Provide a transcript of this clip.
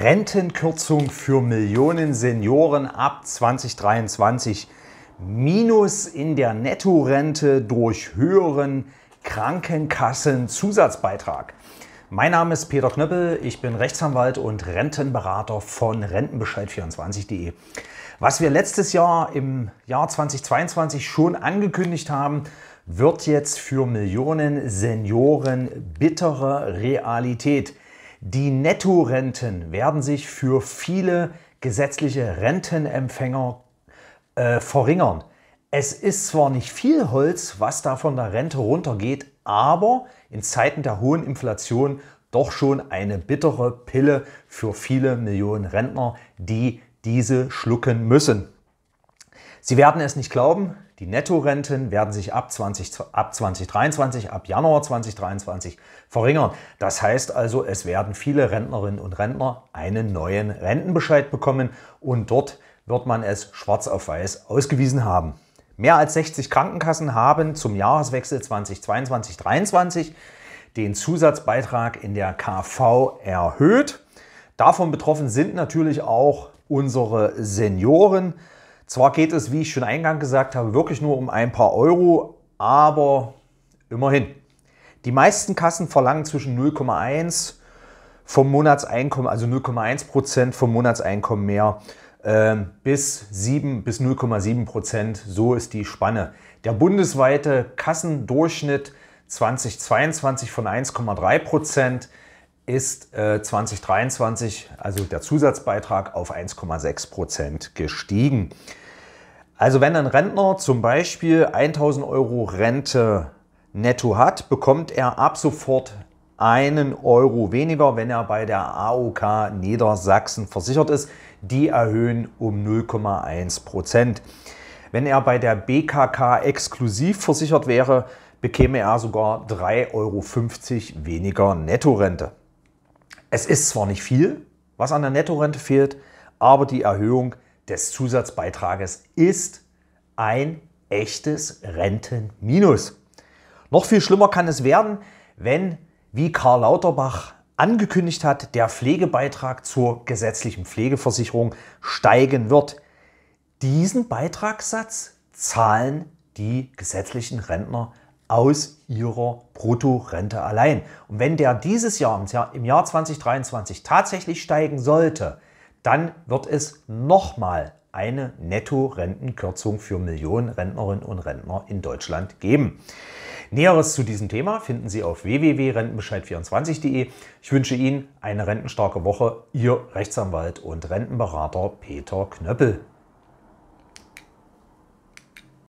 Rentenkürzung für Millionen Senioren ab 2023. Minus in der Nettorente durch höheren Krankenkassenzusatzbeitrag. Mein Name ist Peter Knöppel, ich bin Rechtsanwalt und Rentenberater von Rentenbescheid24.de. Was wir letztes Jahr im Jahr 2022 schon angekündigt haben, wird jetzt für Millionen Senioren bittere Realität. Die Nettorenten werden sich für viele gesetzliche Rentenempfänger äh, verringern. Es ist zwar nicht viel Holz, was da von der Rente runtergeht, aber in Zeiten der hohen Inflation doch schon eine bittere Pille für viele Millionen Rentner, die diese schlucken müssen. Sie werden es nicht glauben, die Nettorenten werden sich ab, 20, ab 2023, ab Januar 2023 verringern. Das heißt also, es werden viele Rentnerinnen und Rentner einen neuen Rentenbescheid bekommen und dort wird man es schwarz auf weiß ausgewiesen haben. Mehr als 60 Krankenkassen haben zum Jahreswechsel 2022-2023 den Zusatzbeitrag in der KV erhöht. Davon betroffen sind natürlich auch unsere Senioren. Zwar geht es, wie ich schon eingangs gesagt habe, wirklich nur um ein paar Euro, aber immerhin. Die meisten Kassen verlangen zwischen 0,1 vom Monatseinkommen, also 0,1 Prozent vom Monatseinkommen mehr, ähm, bis 7 bis 0,7 Prozent. So ist die Spanne. Der bundesweite Kassendurchschnitt 2022 von 1,3 Prozent ist 2023, äh, also der Zusatzbeitrag, auf 1,6 Prozent gestiegen. Also wenn ein Rentner zum Beispiel 1000 Euro Rente netto hat, bekommt er ab sofort einen Euro weniger, wenn er bei der AOK Niedersachsen versichert ist. Die erhöhen um 0,1 Prozent. Wenn er bei der BKK exklusiv versichert wäre, bekäme er sogar 3,50 Euro weniger Nettorente. Es ist zwar nicht viel, was an der Nettorente fehlt, aber die Erhöhung des Zusatzbeitrages ist ein echtes Rentenminus. Noch viel schlimmer kann es werden, wenn, wie Karl Lauterbach angekündigt hat, der Pflegebeitrag zur gesetzlichen Pflegeversicherung steigen wird. Diesen Beitragssatz zahlen die gesetzlichen Rentner aus ihrer Bruttorente allein. Und wenn der dieses Jahr im Jahr 2023 tatsächlich steigen sollte, dann wird es nochmal eine Netto-Rentenkürzung für Millionen Rentnerinnen und Rentner in Deutschland geben. Näheres zu diesem Thema finden Sie auf www.rentenbescheid24.de. Ich wünsche Ihnen eine rentenstarke Woche. Ihr Rechtsanwalt und Rentenberater Peter Knöppel.